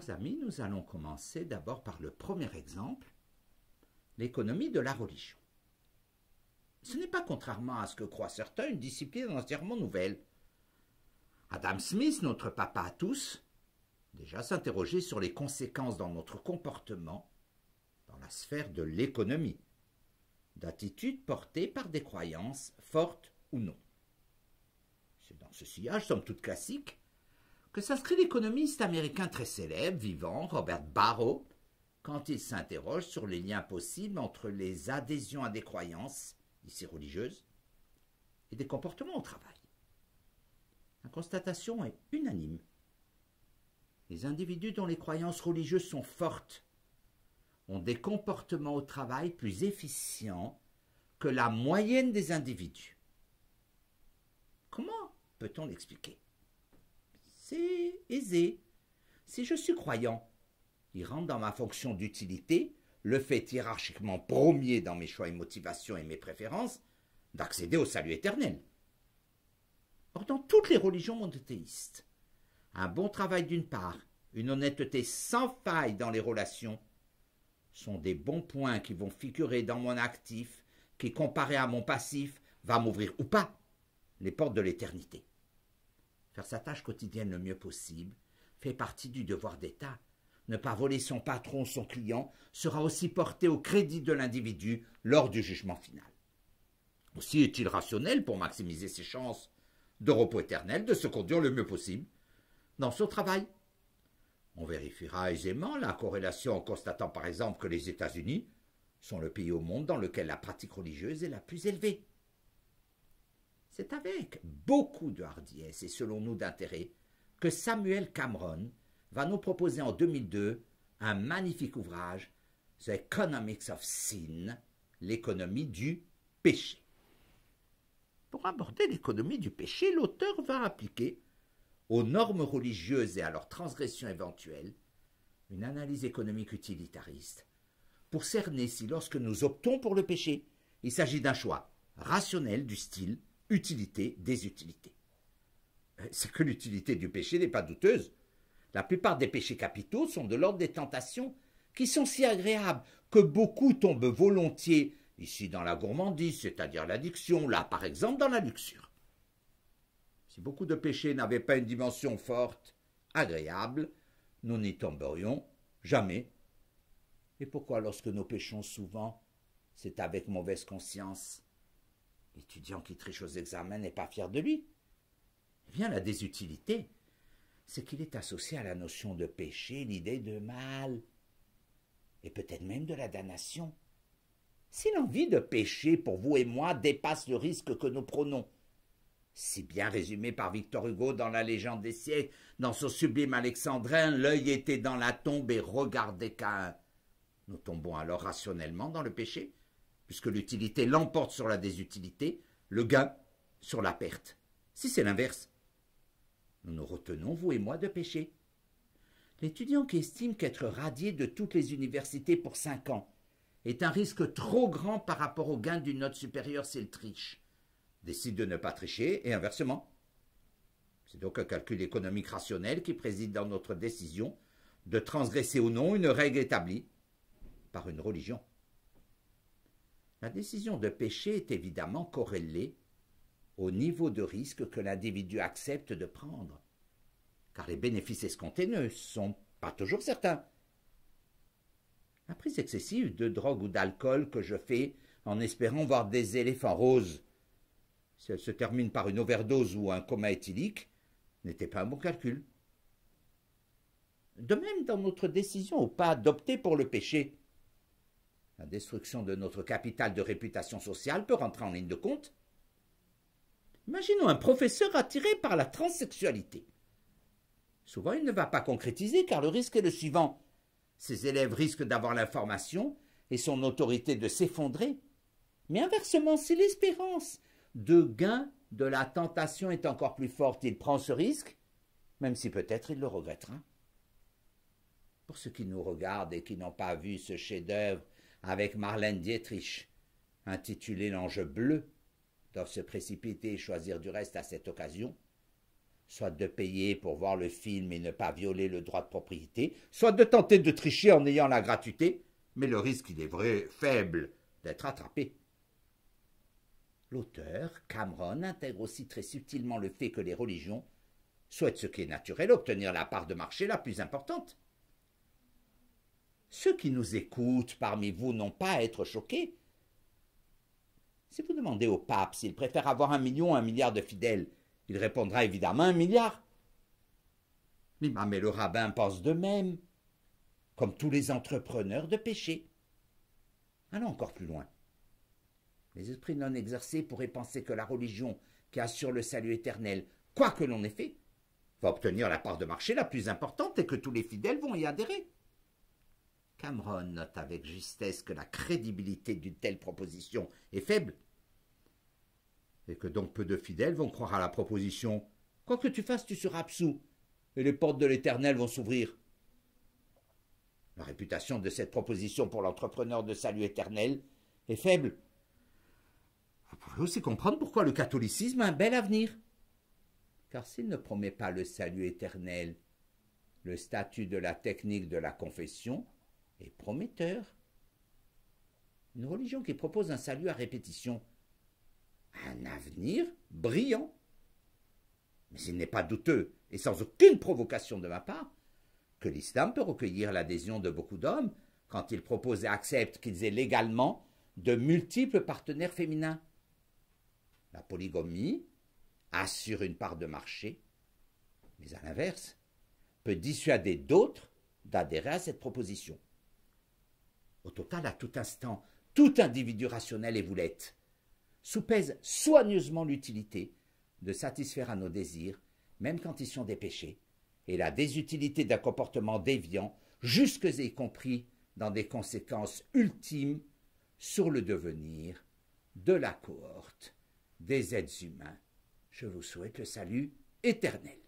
chers amis, nous allons commencer d'abord par le premier exemple, l'économie de la religion. Ce n'est pas, contrairement à ce que croient certains, une discipline entièrement nouvelle. Adam Smith, notre papa à tous, déjà s'interrogeait sur les conséquences dans notre comportement dans la sphère de l'économie, d'attitudes portées par des croyances fortes ou non. C'est dans ce sillage, somme toute classique, que s'inscrit l'économiste américain très célèbre, vivant, Robert Barrow, quand il s'interroge sur les liens possibles entre les adhésions à des croyances, ici religieuses, et des comportements au travail. La constatation est unanime. Les individus dont les croyances religieuses sont fortes ont des comportements au travail plus efficients que la moyenne des individus. Comment peut-on l'expliquer c'est aisé. Si je suis croyant, il rentre dans ma fonction d'utilité, le fait hiérarchiquement premier dans mes choix et motivations et mes préférences, d'accéder au salut éternel. Or, dans toutes les religions monothéistes, un bon travail d'une part, une honnêteté sans faille dans les relations, sont des bons points qui vont figurer dans mon actif, qui, comparé à mon passif, va m'ouvrir ou pas les portes de l'éternité faire sa tâche quotidienne le mieux possible, fait partie du devoir d'État. Ne pas voler son patron ou son client sera aussi porté au crédit de l'individu lors du jugement final. Aussi est-il rationnel, pour maximiser ses chances de repos éternel, de se conduire le mieux possible dans son travail. On vérifiera aisément la corrélation en constatant par exemple que les États-Unis sont le pays au monde dans lequel la pratique religieuse est la plus élevée. C'est avec beaucoup de hardiesse et selon nous d'intérêt que Samuel Cameron va nous proposer en 2002 un magnifique ouvrage, The Economics of Sin, l'économie du péché. Pour aborder l'économie du péché, l'auteur va appliquer aux normes religieuses et à leurs transgressions éventuelles une analyse économique utilitariste pour cerner si lorsque nous optons pour le péché, il s'agit d'un choix rationnel du style utilité des utilités. Hein, c'est que l'utilité du péché n'est pas douteuse. La plupart des péchés capitaux sont de l'ordre des tentations qui sont si agréables que beaucoup tombent volontiers ici dans la gourmandise, c'est-à-dire l'addiction, là par exemple dans la luxure. Si beaucoup de péchés n'avaient pas une dimension forte, agréable, nous n'y tomberions jamais. Et pourquoi lorsque nous péchons souvent, c'est avec mauvaise conscience L'étudiant qui triche aux examens n'est pas fier de lui. Eh bien, la désutilité, c'est qu'il est associé à la notion de péché, l'idée de mal, et peut-être même de la damnation. Si l'envie de pécher pour vous et moi dépasse le risque que nous prenons, si bien résumé par Victor Hugo dans La légende des siècles, dans son sublime Alexandrin, l'œil était dans la tombe et regardait Caïn. Nous tombons alors rationnellement dans le péché puisque l'utilité l'emporte sur la désutilité, le gain sur la perte. Si c'est l'inverse, nous nous retenons, vous et moi, de pécher. L'étudiant qui estime qu'être radié de toutes les universités pour cinq ans est un risque trop grand par rapport au gain d'une note supérieure s'il triche, décide de ne pas tricher et inversement. C'est donc un calcul économique rationnel qui préside dans notre décision de transgresser ou non une règle établie par une religion. La décision de pécher est évidemment corrélée au niveau de risque que l'individu accepte de prendre, car les bénéfices escomptés ne sont pas toujours certains. La prise excessive de drogue ou d'alcool que je fais en espérant voir des éléphants roses, si elle se termine par une overdose ou un coma éthylique, n'était pas un bon calcul. De même, dans notre décision ou pas d'opter pour le péché, la destruction de notre capital de réputation sociale peut rentrer en ligne de compte. Imaginons un professeur attiré par la transsexualité. Souvent, il ne va pas concrétiser car le risque est le suivant. Ses élèves risquent d'avoir l'information et son autorité de s'effondrer. Mais inversement, si l'espérance de gain de la tentation est encore plus forte, il prend ce risque, même si peut-être il le regrettera. Hein. Pour ceux qui nous regardent et qui n'ont pas vu ce chef-d'œuvre avec Marlène Dietrich, intitulé L'ange bleu, doivent se précipiter et choisir du reste à cette occasion, soit de payer pour voir le film et ne pas violer le droit de propriété, soit de tenter de tricher en ayant la gratuité, mais le risque, il est vrai, faible d'être attrapé. L'auteur, Cameron, intègre aussi très subtilement le fait que les religions souhaitent ce qui est naturel, obtenir la part de marché la plus importante. Ceux qui nous écoutent parmi vous n'ont pas à être choqués. Si vous demandez au pape s'il préfère avoir un million ou un milliard de fidèles, il répondra évidemment un milliard. Mais et le rabbin pense de même, comme tous les entrepreneurs de péché. Allons encore plus loin. Les esprits non exercés pourraient penser que la religion qui assure le salut éternel, quoi que l'on ait fait, va obtenir la part de marché la plus importante et que tous les fidèles vont y adhérer. Cameron note avec justesse que la crédibilité d'une telle proposition est faible, et que donc peu de fidèles vont croire à la proposition. Quoi que tu fasses, tu seras absous, et les portes de l'Éternel vont s'ouvrir. La réputation de cette proposition pour l'entrepreneur de salut éternel est faible. Vous pouvez aussi comprendre pourquoi le catholicisme a un bel avenir. Car s'il ne promet pas le salut éternel, le statut de la technique de la confession et prometteur. Une religion qui propose un salut à répétition, un avenir brillant. Mais il n'est pas douteux, et sans aucune provocation de ma part, que l'islam peut recueillir l'adhésion de beaucoup d'hommes quand il propose et accepte qu'ils aient légalement de multiples partenaires féminins. La polygamie assure une part de marché, mais à l'inverse, peut dissuader d'autres d'adhérer à cette proposition. Au total, à tout instant, tout individu rationnel et vous l'êtes, soupèse soigneusement l'utilité de satisfaire à nos désirs, même quand ils sont péchés, et la désutilité d'un comportement déviant, jusque y compris dans des conséquences ultimes sur le devenir de la cohorte des êtres humains. Je vous souhaite le salut éternel.